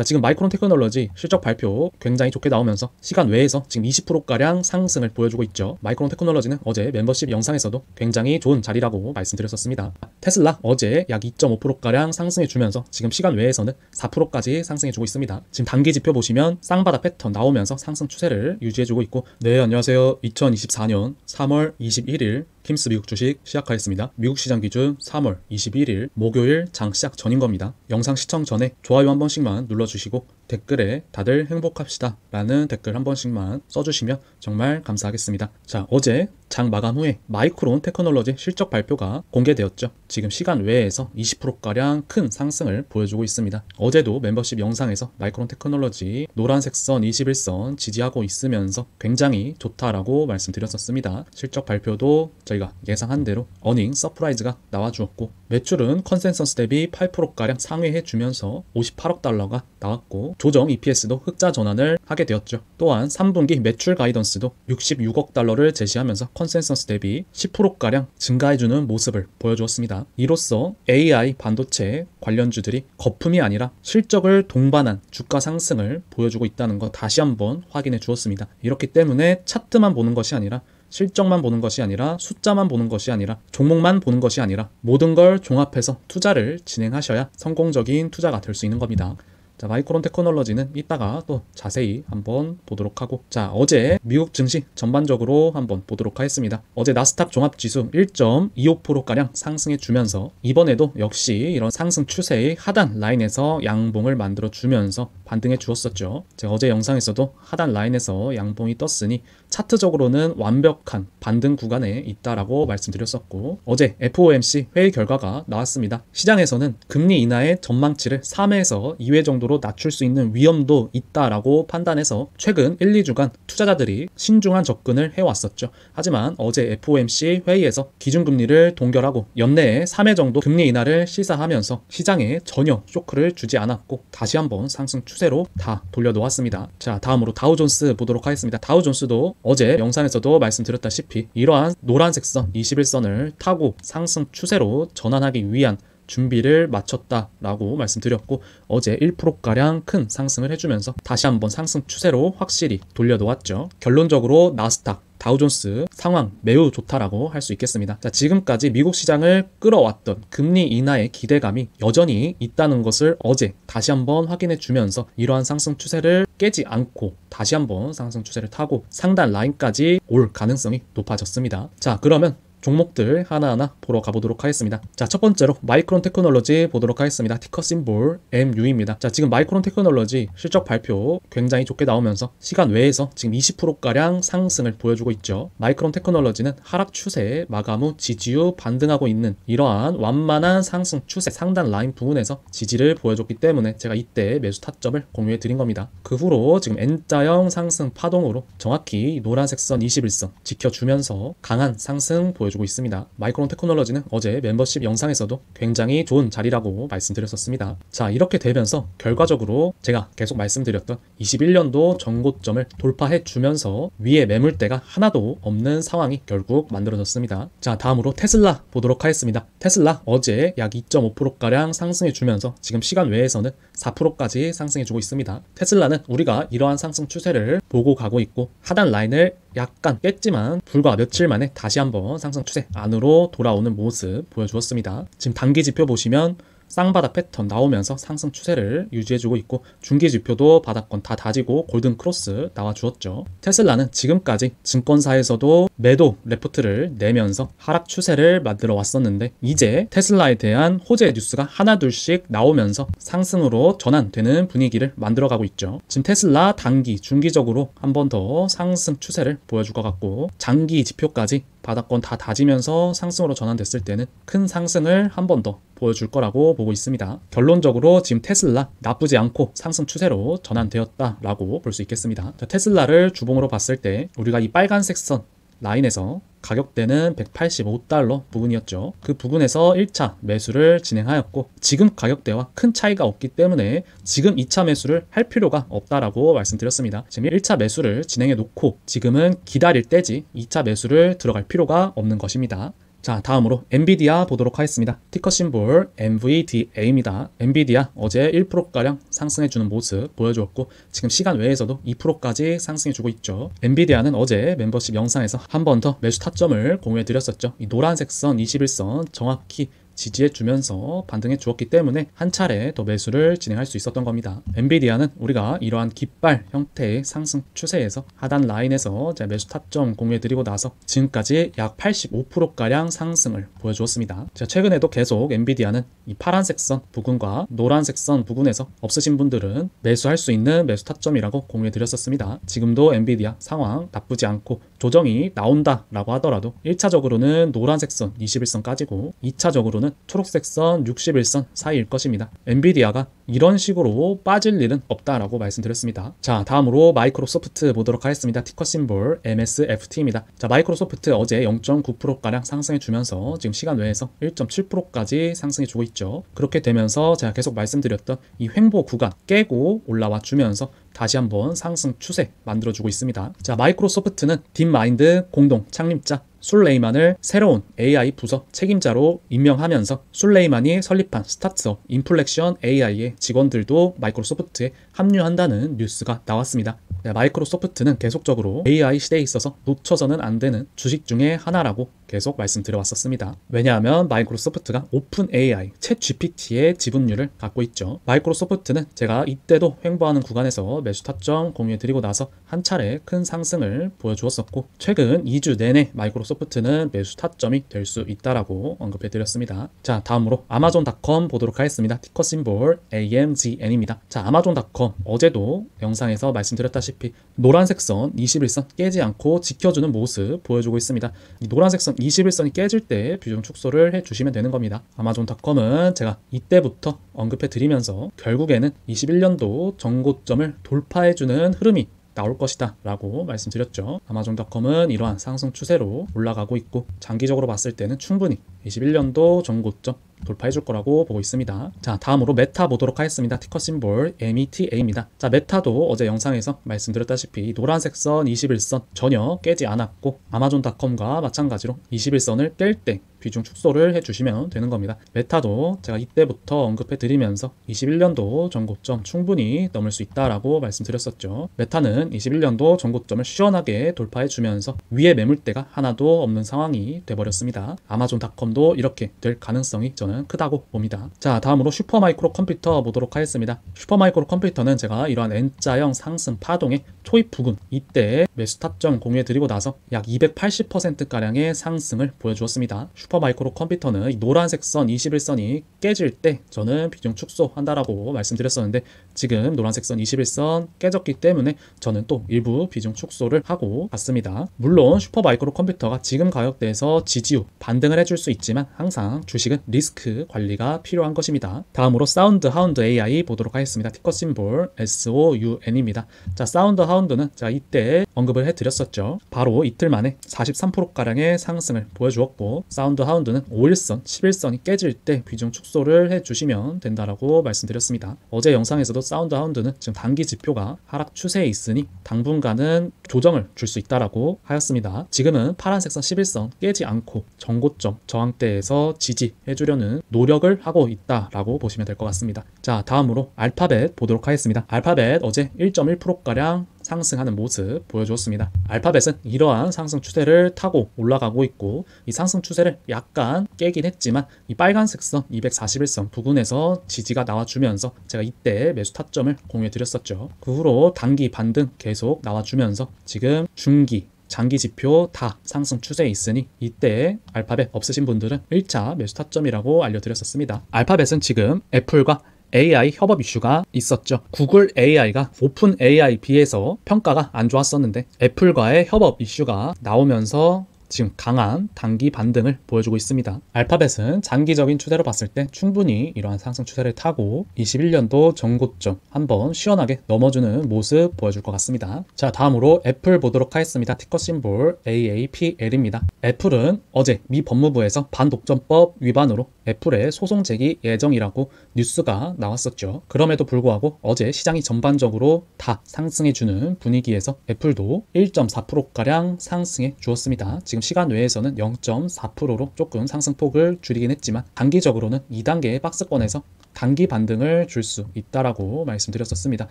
자 지금 마이크론 테크놀로지 실적 발표 굉장히 좋게 나오면서 시간 외에서 지금 20%가량 상승을 보여주고 있죠. 마이크론 테크놀로지는 어제 멤버십 영상에서도 굉장히 좋은 자리라고 말씀드렸었습니다. 테슬라 어제 약 2.5%가량 상승해주면서 지금 시간 외에서는 4%까지 상승해주고 있습니다. 지금 단기 지표 보시면 쌍바다 패턴 나오면서 상승 추세를 유지해주고 있고 네 안녕하세요. 2024년 3월 21일 킴스 미국 주식 시작하겠습니다 미국 시장 기준 3월 21일 목요일 장 시작 전인 겁니다. 영상 시청 전에 좋아요 한 번씩만 눌러주시고 댓글에 다들 행복합시다 라는 댓글 한 번씩만 써주시면 정말 감사하겠습니다. 자, 어제 장 마감 후에 마이크론 테크놀로지 실적 발표가 공개되었죠. 지금 시간 외에서 20%가량 큰 상승을 보여주고 있습니다. 어제도 멤버십 영상에서 마이크론 테크놀로지 노란색 선 21선 지지하고 있으면서 굉장히 좋다라고 말씀드렸었습니다. 실적 발표도 저희가 예상한 대로 어닝 서프라이즈가 나와주었고 매출은 컨센서스 대비 8%가량 상회해 주면서 58억 달러가 나왔고 조정 EPS도 흑자 전환을 하게 되었죠. 또한 3분기 매출 가이던스도 66억 달러를 제시하면서 컨센서스 대비 10%가량 증가해 주는 모습을 보여주었습니다. 이로써 AI 반도체 관련주들이 거품이 아니라 실적을 동반한 주가 상승을 보여주고 있다는 거 다시 한번 확인해 주었습니다. 이렇기 때문에 차트만 보는 것이 아니라 실적만 보는 것이 아니라 숫자만 보는 것이 아니라 종목만 보는 것이 아니라 모든 걸 종합해서 투자를 진행하셔야 성공적인 투자가 될 수 있는 겁니다. 자, 마이크론 테크놀러지는 이따가 또 자세히 한번 보도록 하고 자 어제 미국 증시 전반적으로 한번 보도록 하겠습니다. 어제 나스닥 종합지수 1.25%가량 상승해 주면서 이번에도 역시 이런 상승 추세의 하단 라인에서 양봉을 만들어 주면서 반등해 주었었죠. 제가 어제 영상에서도 하단 라인에서 양봉이 떴으니 차트적으로는 완벽한 반등 구간에 있다라고 말씀드렸었고 어제 FOMC 회의 결과가 나왔습니다. 시장에서는 금리 인하의 전망치를 3에서 회 2회 정도 정도로 낮출 수 있는 위험도 있다라고 판단해서 최근 1, 2주간 투자자들이 신중한 접근을 해왔었죠. 하지만 어제 FOMC 회의에서 기준금리를 동결하고 연내에 3회 정도 금리 인하를 시사하면서 시장에 전혀 쇼크를 주지 않았고 다시 한번 상승 추세로 다 돌려놓았습니다. 자 다음으로 다우존스 보도록 하겠습니다. 다우존스도 어제 영상에서도 말씀드렸다시피 이러한 노란색 선 21선을 타고 상승 추세로 전환하기 위한 준비를 마쳤다라고 말씀드렸고 어제 1%가량 큰 상승을 해주면서 다시 한번 상승 추세로 확실히 돌려놓았죠. 결론적으로 나스닥 다우존스 상황 매우 좋다라고 할 수 있겠습니다. 자, 지금까지 미국 시장을 끌어왔던 금리 인하의 기대감이 여전히 있다는 것을 어제 다시 한번 확인해 주면서 이러한 상승 추세를 깨지 않고 다시 한번 상승 추세를 타고 상단 라인까지 올 가능성이 높아졌습니다. 자, 그러면 종목들 하나하나 보러 가보도록 하겠습니다. 자, 첫 번째로 마이크론 테크놀로지 보도록 하겠습니다. 티커 심볼 MU입니다. 자, 지금 마이크론 테크놀로지 실적 발표 굉장히 좋게 나오면서 시간 외에서 지금 20%가량 상승을 보여주고 있죠. 마이크론 테크놀로지는 하락 추세 마감 후 지지율 반등하고 있는 이러한 완만한 상승 추세 상단 라인 부분에서 지지를 보여줬기 때문에 제가 이때 매수 타점을 공유해 드린 겁니다. 그 후로 지금 N자형 상승 파동으로 정확히 노란색 선 21선 지켜주면서 강한 상승 보여 보여주고 있습니다. 마이크론 테크놀로지는 어제 멤버십 영상에서도 굉장히 좋은 자리라고 말씀드렸었습니다. 자 이렇게 되면서 결과적으로 제가 계속 말씀드렸던 21년도 전고점을 돌파해 주면서 위에 매물대가 하나도 없는 상황이 결국 만들어졌습니다. 자 다음으로 테슬라 보도록 하겠습니다. 테슬라 어제 약 2.5%가량 상승해 주면서 지금 시간 외에서는 4%까지 상승해 주고 있습니다. 테슬라는 우리가 이러한 상승 추세를 보고 가고 있고 하단 라인을 약간 깼지만 불과 며칠 만에 다시 한번 상승 추세 안으로 돌아오는 모습 보여주었습니다. 지금 단기 지표 보시면 쌍바닥 패턴 나오면서 상승 추세를 유지해주고 있고 중기 지표도 바닥권 다 다지고 골든 크로스 나와주었죠. 테슬라는 지금까지 증권사에서도 매도 레포트를 내면서 하락 추세를 만들어 왔었는데 이제 테슬라에 대한 호재 뉴스가 하나둘씩 나오면서 상승으로 전환되는 분위기를 만들어가고 있죠. 지금 테슬라 단기, 중기적으로 한 번 더 상승 추세를 보여줄 것 같고 장기 지표까지 바닥권 다 다지면서 상승으로 전환됐을 때는 큰 상승을 한번더 보여줄 거라고 보고 있습니다. 결론적으로 지금 테슬라 나쁘지 않고 상승 추세로 전환되었다라고 볼 수 있겠습니다. 테슬라를 주봉으로 봤을 때 우리가 이 빨간색 선 라인에서 가격대는 185달러 부분이었죠. 그 부분에서 1차 매수를 진행하였고 지금 가격대와 큰 차이가 없기 때문에 지금 2차 매수를 할 필요가 없다라고 말씀드렸습니다. 지금 1차 매수를 진행해 놓고 지금은 기다릴 때지 2차 매수를 들어갈 필요가 없는 것입니다. 자 다음으로 엔비디아 보도록 하겠습니다. 티커 심볼 MVDA입니다. 엔비디아 어제 1%가량 상승해주는 모습 보여주었고 지금 시간 외에서도 2%까지 상승해주고 있죠. 엔비디아는 어제 멤버십 영상에서 한 번 더 매수 타점을 공유해드렸었죠. 이 노란색 선 21선 정확히 지지해 주면서 반등해 주었기 때문에 한 차례 더 매수를 진행할 수 있었던 겁니다. 엔비디아는 우리가 이러한 깃발 형태의 상승 추세에서 하단 라인에서 매수 타점 공유해 드리고 나서 지금까지 약 85%가량 상승을 보여주었습니다. 제가 최근에도 계속 엔비디아는 이 파란색 선 부근과 노란색 선 부근에서 없으신 분들은 매수할 수 있는 매수 타점이라고 공유해 드렸었습니다. 지금도 엔비디아 상황 나쁘지 않고 조정이 나온다라고 하더라도 1차적으로는 노란색 선 21선까지고 2차적으로는 선은 초록색 선 61선 사이일 것입니다. 엔비디아가 이런 식으로 빠질 일은 없다라고 말씀드렸습니다. 자, 다음으로 마이크로소프트 보도록 하겠습니다. 티커 심볼 MSFT입니다. 자, 마이크로소프트 어제 0.9%가량 상승해주면서 지금 시간 외에서 1.7%까지 상승해주고 있죠. 그렇게 되면서 제가 계속 말씀드렸던 이 횡보 구간 깨고 올라와 주면서 다시 한번 상승 추세 만들어주고 있습니다. 자, 마이크로소프트는 딥마인드 공동 창립자 술레이만을 새로운 AI 부서 책임자로 임명하면서 술레이만이 설립한 스타트업 인플렉션 AI의 직원들도 마이크로소프트에 합류한다는 뉴스가 나왔습니다. 네, 마이크로소프트는 계속적으로 AI 시대에 있어서 놓쳐서는 안 되는 주식 중에 하나라고 계속 말씀드려왔었습니다. 왜냐하면 마이크로소프트가 오픈 AI, 채 GPT의 지분율을 갖고 있죠. 마이크로소프트는 제가 이때도 횡보하는 구간에서 매수 타점 공유해드리고 나서 한 차례 큰 상승을 보여주었었고 최근 2주 내내 마이크로소프트 소프트는 매수 타점이 될 수 있다라고 언급해드렸습니다. 자 다음으로 아마존닷컴 보도록 하겠습니다. 티커 심볼 AMGN입니다. 자 아마존닷컴 어제도 영상에서 말씀드렸다시피 노란색 선 21선 깨지 않고 지켜주는 모습 보여주고 있습니다. 이 노란색 선 21선이 깨질 때 비중 축소를 해주시면 되는 겁니다. 아마존닷컴은 제가 이때부터 언급해드리면서 결국에는 21년도 정고점을 돌파해주는 흐름이 나올 것이다 라고 말씀드렸죠. 아마존닷컴은 이러한 상승 추세로 올라가고 있고 장기적으로 봤을 때는 충분히 21년도 전고점 돌파해 줄 거라고 보고 있습니다. 자 다음으로 메타 보도록 하겠습니다. 티커 심볼 META입니다. 자 메타도 어제 영상에서 말씀드렸다시피 노란색 선 21선 전혀 깨지 않았고 아마존닷컴과 마찬가지로 21선을 깰 때 비중 축소를 해주시면 되는 겁니다. 메타도 제가 이때부터 언급해드리면서 21년도 전고점 충분히 넘을 수 있다라고 말씀드렸었죠. 메타는 21년도 전고점을 시원하게 돌파해주면서 위에 매물대가 하나도 없는 상황이 돼버렸습니다. 아마존닷컴도 이렇게 될 가능성이 저는 저는 크다고 봅니다. 자 다음으로 슈퍼마이크로 컴퓨터 보도록 하겠습니다. 슈퍼마이크로 컴퓨터는 제가 이러한 N자형 상승 파동의 초입 부근 이때 매수 탑점 공유해드리고 나서 약 280%가량의 상승을 보여주었습니다. 슈퍼마이크로 컴퓨터는 노란색 선 21선이 깨질 때 저는 비중 축소한다라고 말씀드렸었는데 지금 노란색 선 21선 깨졌기 때문에 저는 또 일부 비중 축소를 하고 갔습니다. 물론 슈퍼마이크로 컴퓨터가 지금 가격대에서 지지율 반등을 해줄 수 있지만 항상 주식은 리스크 리스크 그 관리가 필요한 것입니다. 다음으로 사운드 하운드 AI 보도록 하겠습니다. 티커 심볼 SOUN입니다. 자, 사운드 하운드는 제가 이때 언급을 해드렸었죠. 바로 이틀 만에 43%가량의 상승을 보여주었고 사운드 하운드는 5일선, 11선이 깨질 때 비중 축소를 해주시면 된다라고 말씀드렸습니다. 어제 영상에서도 사운드 하운드는 지금 단기 지표가 하락 추세에 있으니 당분간은 조정을 줄 수 있다라고 하였습니다. 지금은 파란색 선 11선 깨지 않고 정고점 저항대에서 지지해주려는 있는 노력을 하고 있다라고 보시면 될 것 같습니다. 자, 다음으로 알파벳 보도록 하겠습니다. 알파벳 어제 1.1%가량 상승하는 모습 보여주었습니다. 알파벳은 이러한 상승 추세를 타고 올라가고 있고 이 상승 추세를 약간 깨긴 했지만 이 빨간색 선 241선 부근에서 지지가 나와주면서 제가 이때 매수 타점을 공유해 드렸었죠. 그 후로 단기 반등 계속 나와주면서 지금 중기 장기 지표 다 상승 추세에 있으니 이때 알파벳 없으신 분들은 1차 매수 타점이라고 알려드렸었습니다. 알파벳은 지금 애플과 AI 협업 이슈가 있었죠. 구글 AI가 오픈 AI 비해서 평가가 안 좋았었는데 애플과의 협업 이슈가 나오면서 지금 강한 단기 반등을 보여주고 있습니다. 알파벳은 장기적인 추세로 봤을 때 충분히 이러한 상승 추세를 타고 21년도 전고점 한번 시원하게 넘어주는 모습 보여줄 것 같습니다. 자 다음으로 애플 보도록 하겠습니다. 티커 심볼 AAPL입니다. 애플은 어제 미 법무부에서 반독점법 위반으로 애플의 소송 제기 예정이라고 뉴스가 나왔었죠. 그럼에도 불구하고 어제 시장이 전반적으로 다 상승해주는 분위기에서 애플도 1.4%가량 상승해 주었습니다. 지금 지금 시간 외에서는 0.4%로 조금 상승폭을 줄이긴 했지만 단기적으로는 2단계의 박스권에서 단기 반등을 줄 수 있다라고 말씀드렸었습니다.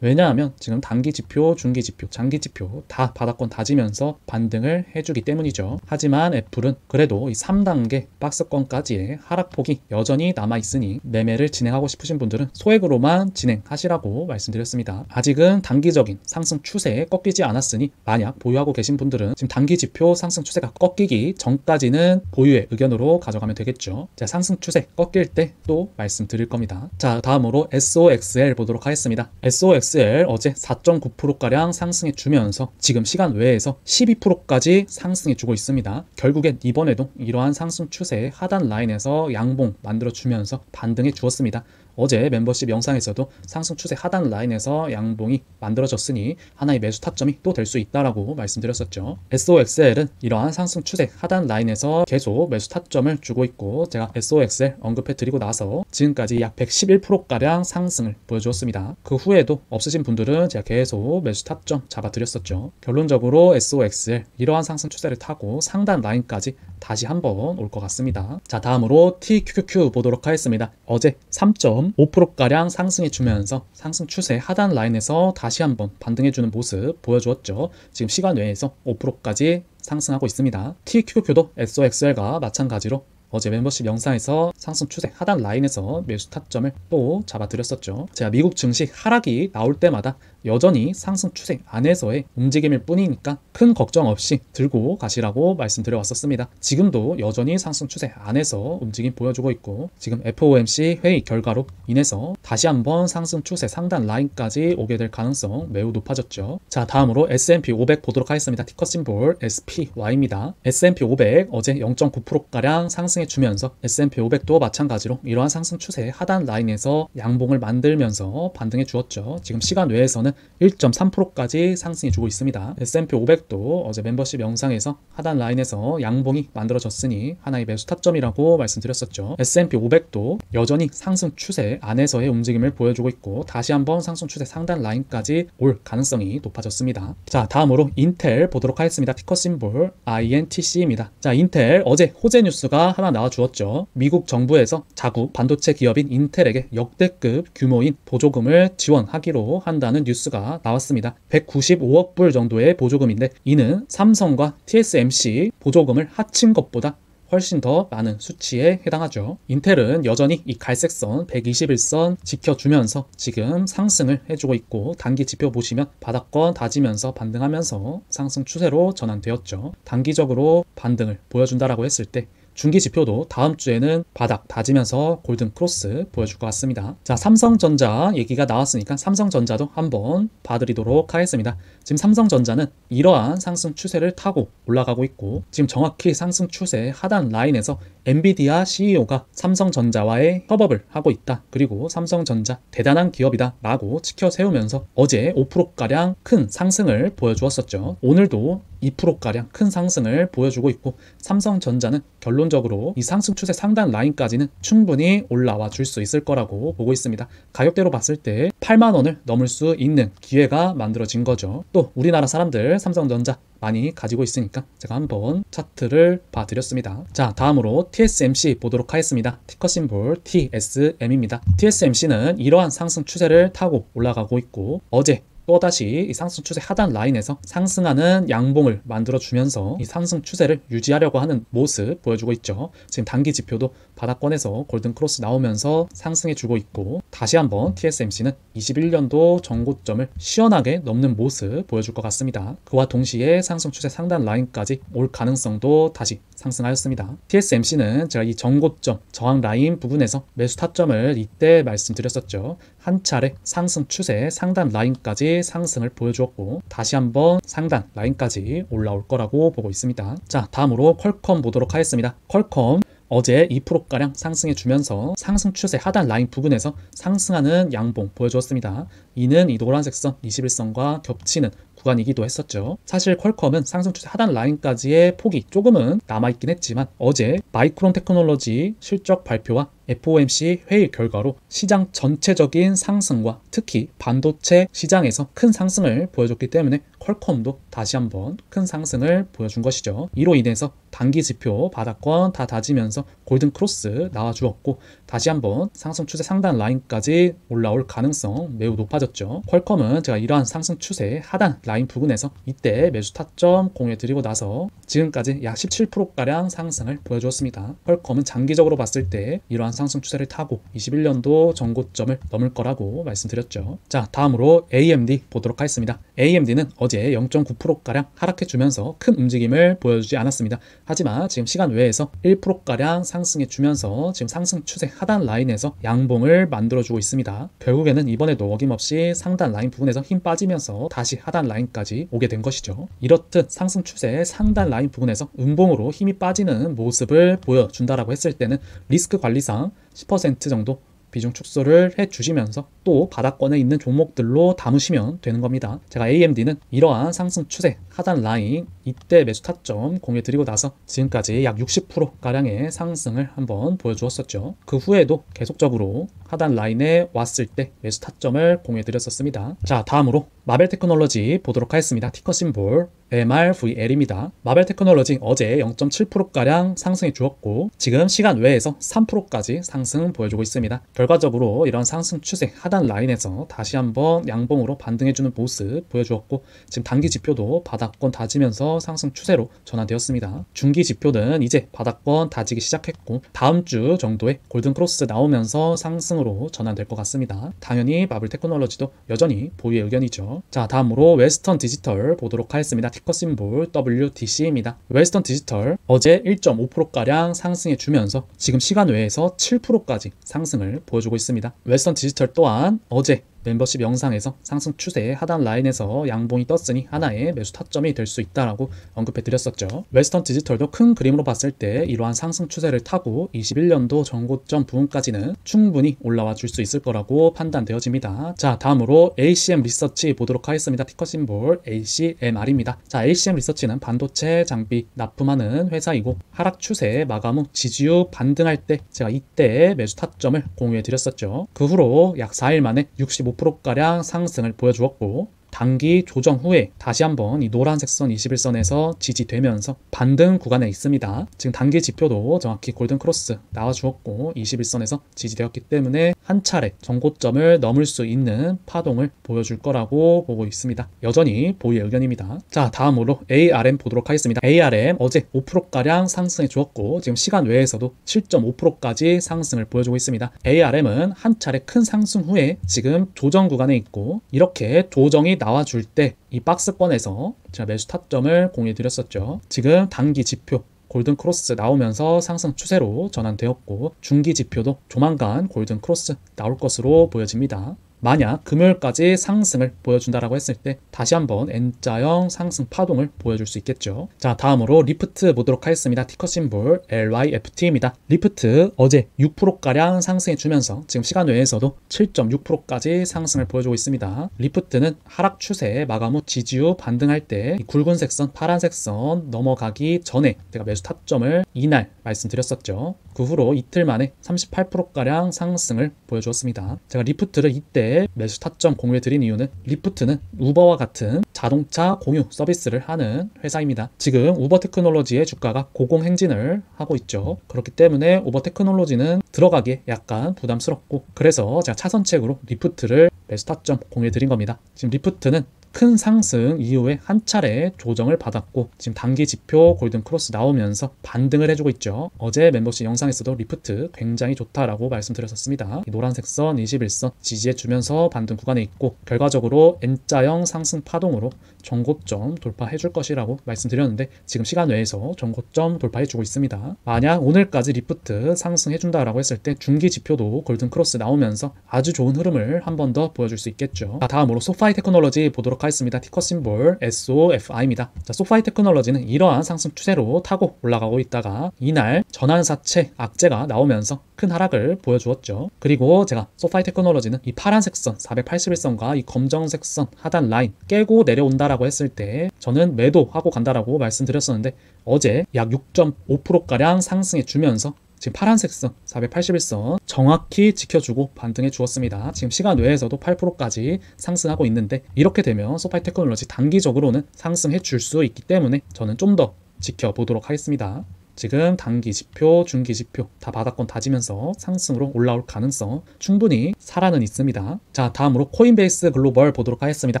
왜냐하면 지금 단기 지표, 중기 지표, 장기 지표 다 바닥권 다지면서 반등을 해주기 때문이죠. 하지만 애플은 그래도 이 3단계 박스권까지의 하락폭이 여전히 남아있으니 매매를 진행하고 싶으신 분들은 소액으로만 진행하시라고 말씀드렸습니다. 아직은 단기적인 상승 추세에 꺾이지 않았으니 만약 보유하고 계신 분들은 지금 단기 지표 상승 추세가 꺾이기 전까지는 보유의 의견으로 가져가면 되겠죠. 자, 상승 추세 꺾일 때 또 말씀드릴 겁니다. 자 다음으로 SOXL 보도록 하겠습니다. SOXL 어제 4.9%가량 상승해 주면서 지금 시간 외에서 12%까지 상승해 주고 있습니다. 결국엔 이번에도 이러한 상승 추세 하단 라인에서 양봉 만들어 주면서 반등해 주었습니다. 어제 멤버십 영상에서도 상승 추세 하단 라인에서 양봉이 만들어졌으니 하나의 매수 타점이 또 될 수 있다라고 말씀드렸었죠. SOXL은 이러한 상승 추세 하단 라인에서 계속 매수 타점을 주고 있고 제가 SOXL 언급해 드리고 나서 지금까지 약 111%가량 상승을 보여주었습니다. 그 후에도 없으신 분들은 제가 계속 매수 타점 잡아 드렸었죠. 결론적으로 SOXL 이러한 상승 추세를 타고 상단 라인까지 다시 한번 올 것 같습니다. 자 다음으로 TQQQ 보도록 하겠습니다. 어제 3 5%가량 상승해 주면서 상승 추세 하단 라인에서 다시 한번 반등해 주는 모습 보여주었죠. 지금 시간 외에서 5%까지 상승하고 있습니다. TQQ도 SOXL과 마찬가지로 어제 멤버십 영상에서 상승 추세 하단 라인에서 매수 타점을 또 잡아드렸었죠. 제가 미국 증시 하락이 나올 때마다 여전히 상승 추세 안에서의 움직임일 뿐이니까 큰 걱정 없이 들고 가시라고 말씀드려왔었습니다. 지금도 여전히 상승 추세 안에서 움직임 보여주고 있고 지금 FOMC 회의 결과로 인해서 다시 한번 상승 추세 상단 라인까지 오게 될 가능성 매우 높아졌죠. 자 다음으로 S&P 500 보도록 하겠습니다. 티커 심볼 SPY입니다. S&P 500 어제 0.9%가량 상승 상승해 주면서 S&P 500도 마찬가지로 이러한 상승 추세 하단 라인에서 양봉을 만들면서 반등해 주었죠. 지금 시간 외에서는 1.3%까지 상승해 주고 있습니다. S&P 500도 어제 멤버십 영상에서 하단 라인에서 양봉이 만들어졌으니 하나의 매수 타점이라고 말씀드렸었죠. S&P 500도 여전히 상승 추세 안에서의 움직임을 보여주고 있고 다시 한번 상승 추세 상단 라인까지 올 가능성이 높아졌습니다. 자 다음으로 인텔 보도록 하겠습니다. 티커 심볼 INTC입니다. 자 인텔 어제 호재 뉴스가 하나 하나 나와주었죠. 미국 정부에서 자국 반도체 기업인 인텔에게 역대급 규모인 보조금을 지원하기로 한다는 뉴스가 나왔습니다. 195억 불 정도의 보조금인데 이는 삼성과 TSMC 보조금을 합친 것보다 훨씬 더 많은 수치에 해당하죠. 인텔은 여전히 이 갈색선 121선 지켜주면서 지금 상승을 해주고 있고 단기 지표 보시면 바닥권 다지면서 반등하면서 상승 추세로 전환되었죠. 단기적으로 반등을 보여준다라고 했을 때 중기 지표도 다음 주에는 바닥 다지면서 골든 크로스 보여줄 것 같습니다. 자, 삼성전자 얘기가 나왔으니까 삼성전자도 한번 봐드리도록 하겠습니다. 지금 삼성전자는 이러한 상승 추세를 타고 올라가고 있고 지금 정확히 상승 추세 하단 라인에서 엔비디아 CEO가 삼성전자와의 협업을 하고 있다. 그리고 삼성전자 대단한 기업이다 라고 치켜세우면서 어제 5%가량 큰 상승을 보여주었었죠. 오늘도 2%가량 큰 상승을 보여주고 있고 삼성전자는 결론적으로 이 상승 추세 상단 라인까지는 충분히 올라와 줄 수 있을 거라고 보고 있습니다. 가격대로 봤을 때 8만 원을 넘을 수 있는 기회가 만들어진 거죠. 또 우리나라 사람들 삼성전자 많이 가지고 있으니까 제가 한번 차트를 봐드렸습니다. 자 다음으로 TSMC 보도록 하겠습니다. 티커 심볼 TSM입니다. TSMC는 이러한 상승 추세를 타고 올라가고 있고 어제 또다시 이 상승 추세 하단 라인에서 상승하는 양봉을 만들어주면서 이 상승 추세를 유지하려고 하는 모습 보여주고 있죠. 지금 단기 지표도 바닥권에서 골든 크로스 나오면서 상승해주고 있고 다시 한번 TSMC는 21년도 정고점을 시원하게 넘는 모습 보여줄 것 같습니다. 그와 동시에 상승 추세 상단 라인까지 올 가능성도 다시 상승하였습니다. TSMC는 제가 이 전고점 저항 라인 부분에서 매수 타점을 이때 말씀드렸었죠. 한 차례 상승 추세 상단 라인까지 상승을 보여주었고 다시 한번 상단 라인까지 올라올 거라고 보고 있습니다. 자 다음으로 퀄컴 보도록 하겠습니다. 퀄컴 어제 2%가량 상승해 주면서 상승 추세 하단 라인 부분에서 상승하는 양봉 보여주었습니다. 이는 이 노란색 선 21선과 겹치는 구간이기도 했었죠. 사실 퀄컴은 상승 추세 하단 라인까지의 폭이 조금은 남아있긴 했지만 어제 마이크론 테크놀로지 실적 발표와 FOMC 회의 결과로 시장 전체적인 상승과 특히 반도체 시장에서 큰 상승을 보여줬기 때문에 퀄컴도 다시 한번 큰 상승을 보여준 것이죠. 이로 인해서 단기 지표 바닥권 다 다지면서 골든 크로스 나와주었고 다시 한번 상승 추세 상단 라인까지 올라올 가능성 매우 높아졌죠. 퀄컴은 제가 이러한 상승 추세 하단 라인 부근에서 이때 매수 타점 공유해드리고 나서 지금까지 약 17%가량 상승을 보여주었습니다. 퀄컴은 장기적으로 봤을 때 이러한 상승 추세를 타고 21년도 전고점을 넘을 거라고 말씀드렸죠. 자, 다음으로 AMD 보도록 하겠습니다. AMD는 어제 0.9%가량 하락해주면서 큰 움직임을 보여주지 않았습니다. 하지만 지금 시간 외에서 1%가량 상승해주면서 지금 상승 추세 하단 라인에서 양봉을 만들어주고 있습니다. 결국에는 이번에도 어김없이 상단 라인 부분에서 힘 빠지면서 다시 하단 라인까지 오게 된 것이죠. 이렇듯 상승 추세 상단 라인 부분에서 음봉으로 힘이 빠지는 모습을 보여준다라고 했을 때는 리스크 관리상 10% 정도 비중 축소를 해주시면서 또 바닥권에 있는 종목들로 담으시면 되는 겁니다. 제가 AMD는 이러한 상승 추세 하단 라인 이때 매수 타점 공유드리고 나서 지금까지 약 60%가량의 상승을 한번 보여주었었죠. 그 후에도 계속적으로 하단 라인에 왔을 때 매수 타점을 공유드렸었습니다. 자 다음으로 마벨 테크놀로지 보도록 하겠습니다. 티커 심볼 MRVL입니다. 마벨 테크놀로지 어제 0.7%가량 상승해 주었고 지금 시간 외에서 3%까지 상승 보여주고 있습니다. 결과적으로 이런 상승 추세 하단 라인에서 다시 한번 양봉으로 반등해주는 모습 보여주었고 지금 단기 지표도 바닥권 다지면서 상승 추세로 전환되었습니다. 중기 지표는 이제 바닥권 다지기 시작했고 다음 주 정도에 골든크로스 나오면서 상승으로 전환될 것 같습니다. 당연히 마블 테크놀로지도 여전히 보유의 의견이죠. 자 다음으로 웨스턴 디지털 보도록 하겠습니다. 티커 심볼 WTC입니다. 웨스턴 디지털 어제 1.5%가량 상승해 주면서 지금 시간 외에서 7%까지 상승을 보여주고 있습니다. 웨스턴 디지털 또한 어제 멤버십 영상에서 상승 추세 하단 라인에서 양봉이 떴으니 하나의 매수 타점이 될 수 있다라고 언급해 드렸었죠. 웨스턴 디지털도 큰 그림으로 봤을 때 이러한 상승 추세를 타고 21년도 전고점 부분까지는 충분히 올라와 줄 수 있을 거라고 판단되어집니다. 자 다음으로 ACM 리서치 보도록 하겠습니다. 티커 심볼 ACMR입니다. 자 ACM 리서치는 반도체 장비 납품하는 회사이고 하락 추세 마감 후 지지율 반등할 때 제가 이때 매수 타점을 공유해 드렸었죠. 그 후로 약 4일 만에 65 5%가량 뭐 상승을 보여주었고 단기 조정 후에 다시 한번 이 노란색 선 21선에서 지지되면서 반등 구간에 있습니다. 지금 단기 지표도 정확히 골든 크로스 나와주었고 21선에서 지지되었기 때문에 한 차례 전고점을 넘을 수 있는 파동을 보여줄 거라고 보고 있습니다. 여전히 보유의 견입니다자 다음으로 ARM 보도록 하겠습니다. ARM 어제 5%가량 상승해 주었고 지금 시간 외에서도 7.5%까지 상승을 보여주고 있습니다. ARM은 한 차례 큰 상승 후에 지금 조정 구간에 있고 이렇게 조정이 나와줄 때 이 박스권에서 제가 매수 타점을 공유 드렸었죠. 지금 단기 지표 골든 크로스 나오면서 상승 추세로 전환되었고 중기 지표도 조만간 골든 크로스 나올 것으로 보여집니다. 만약 금요일까지 상승을 보여준다라고 했을 때 다시 한번 N자형 상승 파동을 보여줄 수 있겠죠. 자 다음으로 리프트 보도록 하겠습니다. 티커 심볼 LYFT입니다. 리프트 어제 6%가량 상승해 주면서 지금 시간 외에서도 7.6%까지 상승을 보여주고 있습니다. 리프트는 하락 추세 마감 후 지지율 반등할 때 굵은색 선, 파란색 선 넘어가기 전에 제가 매수 타점을 이날 말씀드렸었죠. 그 후로 이틀 만에 38%가량 상승을 보여주었습니다. 제가 리프트를 이때 네, 매수 타점 공유해드린 이유는 리프트는 우버와 같은 자동차 공유 서비스를 하는 회사입니다. 지금 우버 테크놀로지의 주가가 고공행진을 하고 있죠. 그렇기 때문에 우버 테크놀로지는 들어가기에 약간 부담스럽고 그래서 제가 차선책으로 리프트를 매수 타점 공유해드린 겁니다. 지금 리프트는 큰 상승 이후에 한 차례 조정을 받았고 지금 단기 지표 골든 크로스 나오면서 반등을 해주고 있죠. 어제 멤버십 영상에서도 리프트 굉장히 좋다라고 말씀드렸었습니다. 노란색 선 21선 지지해주면서 반등 구간에 있고 결과적으로 N자형 상승 파동으로 전고점 돌파해 줄 것이라고 말씀드렸는데 지금 시간 외에서 전고점 돌파해 주고 있습니다. 만약 오늘까지 리프트 상승해 준다라고 했을 때 중기 지표도 골든 크로스 나오면서 아주 좋은 흐름을 한 번 더 보여줄 수 있겠죠. 자, 다음으로 소파이 테크놀로지 보도록 하겠습니다. 티커 심볼 SOFI입니다. 자, 소파이 테크놀로지는 이러한 상승 추세로 타고 올라가고 있다가 이날 전환사채 악재가 나오면서 큰 하락을 보여주었죠. 그리고 제가 소파이 테크놀로지는 이 파란색 선 481선과 이 검정색 선 하단 라인 깨고 내려온다 간다라고 했을 때 저는 매도하고 간다라고 말씀드렸었는데 어제 약 6.5%가량 상승해 주면서 지금 파란색선 481선 정확히 지켜주고 반등해 주었습니다. 지금 시간 외에서도 8%까지 상승하고 있는데 이렇게 되면 소파이 테크놀로지 단기적으로는 상승해 줄 수 있기 때문에 저는 좀 더 지켜보도록 하겠습니다. 지금 단기 지표, 중기 지표 다 바닥권 다지면서 상승으로 올라올 가능성 충분히 살아는 있습니다. 자, 다음으로 코인베이스 글로벌 보도록 하겠습니다.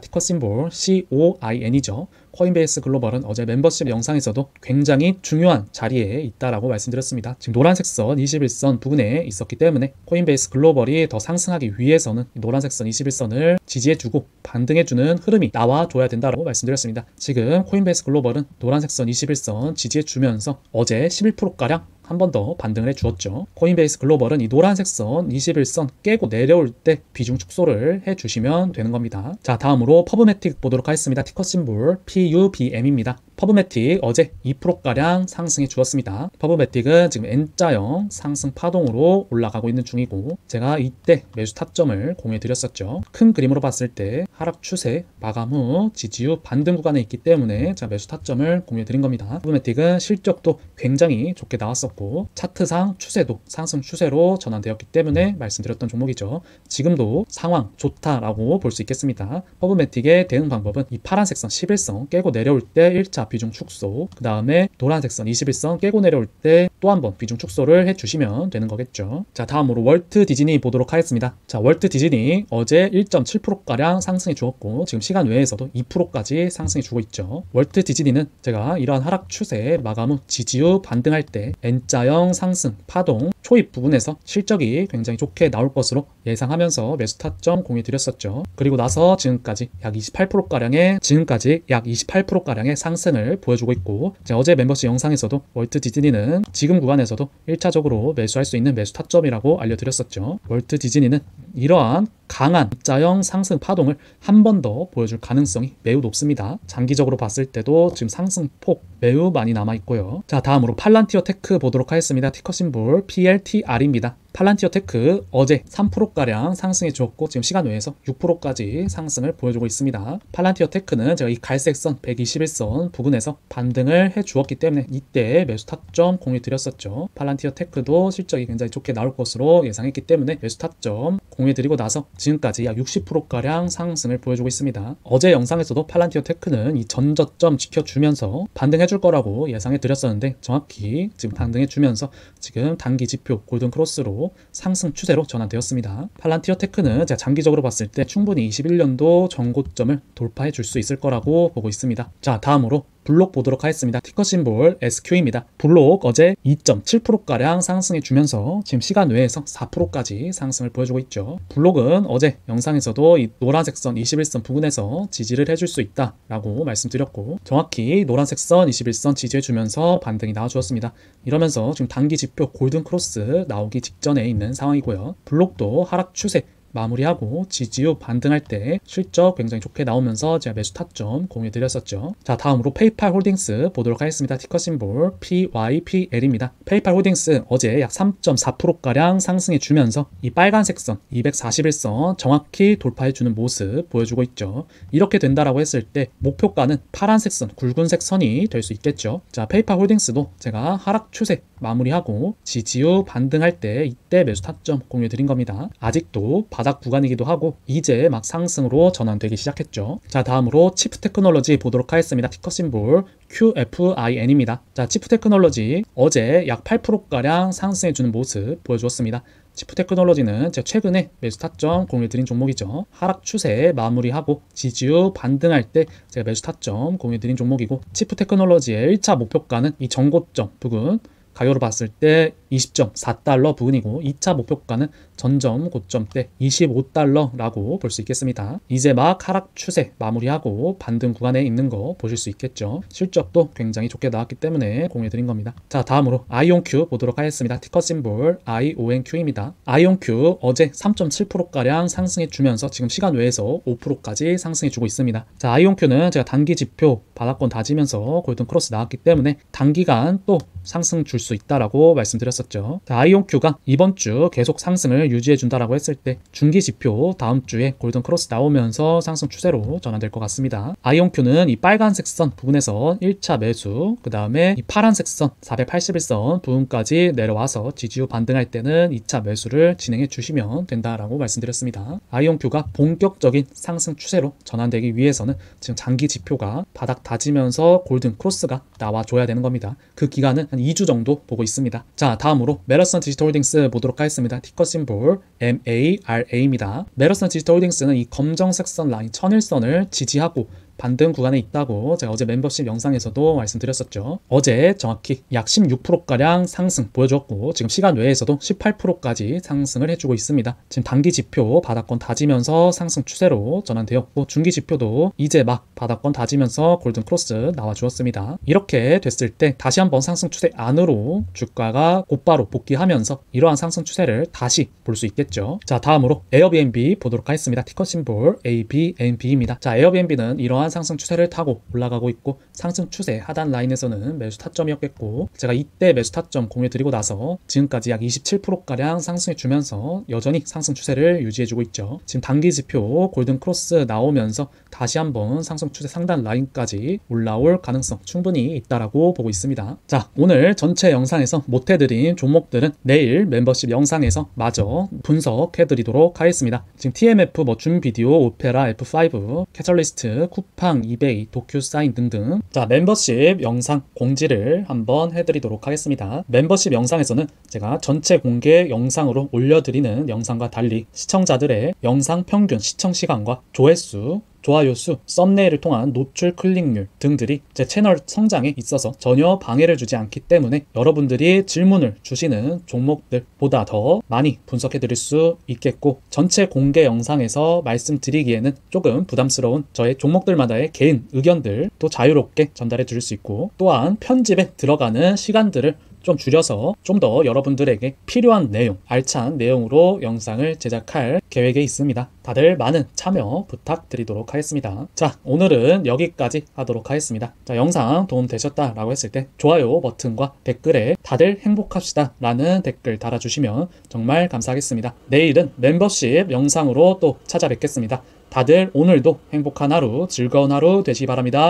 티커 심볼 COIN이죠. 코인베이스 글로벌은 어제 멤버십 영상에서도 굉장히 중요한 자리에 있다라고 말씀드렸습니다. 지금 노란색 선 21선 부분에 있었기 때문에 코인베이스 글로벌이 더 상승하기 위해서는 노란색 선 21선을 지지해주고 반등해주는 흐름이 나와줘야 된다라고 말씀드렸습니다. 지금 코인베이스 글로벌은 노란색 선 21선 지지해주면서 어제 11%가량 한번더 반등을 해주었죠. 코인베이스 글로벌은 이 노란색 선 21선 깨고 내려올 때 비중 축소를 해주시면 되는 겁니다. 자 다음으로 퍼브매틱 보도록 하겠습니다. 티커 심볼 PUBM입니다. 퍼브매틱 어제 2%가량 상승해 주었습니다. 퍼브매틱은 지금 N자형 상승 파동으로 올라가고 있는 중이고 제가 이때 매수 타점을 공유해 드렸었죠. 큰 그림으로 봤을 때 하락 추세 마감 후 지지율 반등 구간에 있기 때문에 제가 매수 타점을 공유해 드린 겁니다. 퍼브매틱은 실적도 굉장히 좋게 나왔었고 있고 차트상 추세도 상승 추세로 전환되었기 때문에 말씀드렸던 종목이죠. 지금도 상황 좋다라고 볼 수 있겠습니다. 퍼브매틱의 대응 방법은 이 파란색 선 11선 깨고 내려올 때 1차 비중 축소 그 다음에 노란색 선 21선 깨고 내려올 때 또 한번 비중 축소를 해주시면 되는 거겠죠. 자 다음으로 월트 디즈니 보도록 하겠습니다. 자 월트 디즈니 어제 1.7%가량 상승해 주었고 지금 시간 외에서도 2%까지 상승해 주고 있죠. 월트 디즈니는 제가 이러한 하락 추세 마감 후 지지율 반등할 때 문자형 상승 파동 초입 부분에서 실적이 굉장히 좋게 나올 것으로 예상하면서 매수 타점 공유드렸었죠. 그리고 나서 지금까지 약 28%가량의 지금까지 약 28%가량의 상승을 보여주고 있고 어제 멤버십 영상에서도 월트 디즈니는 지금 구간에서도 1차적으로 매수할 수 있는 매수 타점이라고 알려드렸었죠. 월트 디즈니는 이러한 강한 입 자형 상승 파동을 한 번 더 보여줄 가능성이 매우 높습니다. 장기적으로 봤을 때도 지금 상승폭 매우 많이 남아있고요. 자 다음으로 팔란티어 테크 보도록 하겠습니다. 티커 심볼 PL ELTR입니다. 팔란티어 테크 어제 3%가량 상승해 주었고 지금 시간 외에서 6%까지 상승을 보여주고 있습니다. 팔란티어 테크는 제가 이 갈색선 121선 부근에서 반등을 해 주었기 때문에 이때 매수 타점 공유 드렸었죠. 팔란티어 테크도 실적이 굉장히 좋게 나올 것으로 예상했기 때문에 매수 타점 공유 드리고 나서 지금까지 약 60%가량 상승을 보여주고 있습니다. 어제 영상에서도 팔란티어 테크는 이 전저점 지켜주면서 반등해 줄 거라고 예상해 드렸었는데 정확히 지금 반등해 주면서 지금 단기 지표 골든 크로스로 상승 추세로 전환되었습니다. 팔란티어 테크는 제가 장기적으로 봤을 때 충분히 21년도 전고점을 돌파해 줄 수 있을 거라고 보고 있습니다. 자 다음으로 블록 보도록 하겠습니다. 티커 심볼 SQ입니다. 블록 어제 2.7%가량 상승해 주면서 지금 시간 외에서 4%까지 상승을 보여주고 있죠. 블록은 어제 영상에서도 이 노란색 선 21선 부근에서 지지를 해줄 수 있다라고 말씀드렸고 정확히 노란색 선 21선 지지해 주면서 반등이 나와주었습니다. 이러면서 지금 단기 지표 골든 크로스 나오기 직전에 있는 상황이고요. 블록도 하락 추세 마무리하고 지지율 반등할 때 실적 굉장히 좋게 나오면서 제가 매수 타점 공유 드렸었죠. 자 다음으로 페이팔 홀딩스 보도록 하겠습니다. 티커 심볼 PYPL입니다. 페이팔 홀딩스 어제 약 3.4%가량 상승해 주면서 이 빨간색 선 241선 정확히 돌파해 주는 모습 보여주고 있죠. 이렇게 된다라고 했을 때 목표가는 파란색 선 굵은색 선이 될 수 있겠죠. 자 페이팔 홀딩스도 제가 하락 추세 마무리하고 지지율 반등할 때 이때 매수 타점 공유 드린 겁니다. 아직도 바 바닥 구간이기도 하고 이제 막 상승으로 전환되기 시작했죠. 자 다음으로 치프 테크놀로지 보도록 하겠습니다. 티커 심볼 QFIN입니다. 자 치프 테크놀로지 어제 약 8%가량 상승해주는 모습 보여주었습니다. 치프 테크놀로지는 제 최근에 매수 타점 공유드린 종목이죠. 하락 추세 마무리하고 지지율 반등할 때 제가 매수 타점 공유드린 종목이고 치프 테크놀로지의 1차 목표가는 이 전고점 부근 가격으로 봤을 때 20.4달러 부근이고 2차 목표가는 전점 고점때 25달러라고 볼 수 있겠습니다. 이제 막 하락 추세 마무리하고 반등 구간에 있는 거 보실 수 있겠죠. 실적도 굉장히 좋게 나왔기 때문에 공유드린 겁니다. 자 다음으로 아이온 q 보도록 하겠습니다. 티커 심볼 IONQ입니다. 아이온 q 어제 3.7%가량 상승해주면서 지금 시간 외에서 5%까지 상승해주고 있습니다. 자아이온 q 는 제가 단기 지표 바닥권 다지면서 골든 크로스 나왔기 때문에 단기간 또 상승 줄 수 있다라고 말씀드렸었죠. 자, 아이온큐가 이번 주 계속 상승을 유지해 준다라고 했을 때 중기 지표 다음 주에 골든 크로스 나오면서 상승 추세로 전환될 것 같습니다. 아이온큐는 이 빨간색 선부분에서 1차 매수, 그 다음에 이 파란색 선 481선 부분까지 내려와서 지지후 반등할 때는 2차 매수를 진행해 주시면 된다라고 말씀드렸습니다. 아이온큐가 본격적인 상승 추세로 전환되기 위해서는 지금 장기 지표가 바닥 다지면서 골든 크로스가 나와줘야 되는 겁니다. 그 기간은 한 2주 정도 보고 있습니다. 자 다음으로 메러슨 디지털 홀딩스 보도록 하겠습니다. 티커 심볼 m a r o w MARA입니다. 메러슨 디지털 홀딩스는 이 검정색선 라인 천일선을 지지하고 반등 구간에 있다고 제가 어제 멤버십 영상에서도 말씀드렸었죠. 어제 정확히 약 16%가량 상승 보여줬고 지금 시간 외에서도 18%까지 상승을 해주고 있습니다. 지금 단기 지표 바닥권 다지면서 상승 추세로 전환되었고 중기 지표도 이제 막 바닥권 다지면서 골든 크로스 나와주었습니다. 이렇게 됐을 때 다시 한번 상승 추세 안으로 주가가 곧바로 복귀하면서 이러한 상승 추세를 다시 볼 수 있겠죠. 자 다음으로 에어비앤비 보도록 하겠습니다. 티커 심볼 ABNB입니다. 자 에어비앤비는 이러한 하단 상승 추세를 타고 올라가고 있고 상승 추세 하단 라인에서는 매수 타점이었겠고 제가 이때 매수 타점 공유드리고 나서 지금까지 약 27%가량 상승해주면서 여전히 상승 추세를 유지해주고 있죠. 지금 단기 지표 골든 크로스 나오면서 다시 한번 상승 추세 상단 라인까지 올라올 가능성 충분히 있다라고 보고 있습니다. 자 오늘 전체 영상에서 못해드린 종목들은 내일 멤버십 영상에서 마저 분석해드리도록 하겠습니다. 지금 TMF 머춘 뭐 비디오, 오페라, F5, 캐럴리스트 쿠폰 쿠팡, 이베이, 도큐사인 등등 자 멤버십 영상 공지를 한번 해드리도록 하겠습니다 멤버십 영상에서는 제가 전체 공개 영상으로 올려드리는 영상과 달리 시청자들의 영상 평균 시청 시간과 조회수 좋아요 수, 썸네일을 통한 노출 클릭률 등들이 제 채널 성장에 있어서 전혀 방해를 주지 않기 때문에 여러분들이 질문을 주시는 종목들보다 더 많이 분석해 드릴 수 있겠고 전체 공개 영상에서 말씀드리기에는 조금 부담스러운 저의 종목들마다의 개인 의견들 또 자유롭게 전달해 드릴 수 있고 또한 편집에 들어가는 시간들을 좀 줄여서 좀 더 여러분들에게 필요한 내용, 알찬 내용으로 영상을 제작할 계획에 있습니다. 다들 많은 참여 부탁드리도록 하겠습니다. 자, 오늘은 여기까지 하도록 하겠습니다. 자, 영상 도움 되셨다라고 했을 때 좋아요 버튼과 댓글에 다들 행복합시다 라는 댓글 달아주시면 정말 감사하겠습니다. 내일은 멤버십 영상으로 또 찾아뵙겠습니다. 다들 오늘도 행복한 하루, 즐거운 하루 되시기 바랍니다.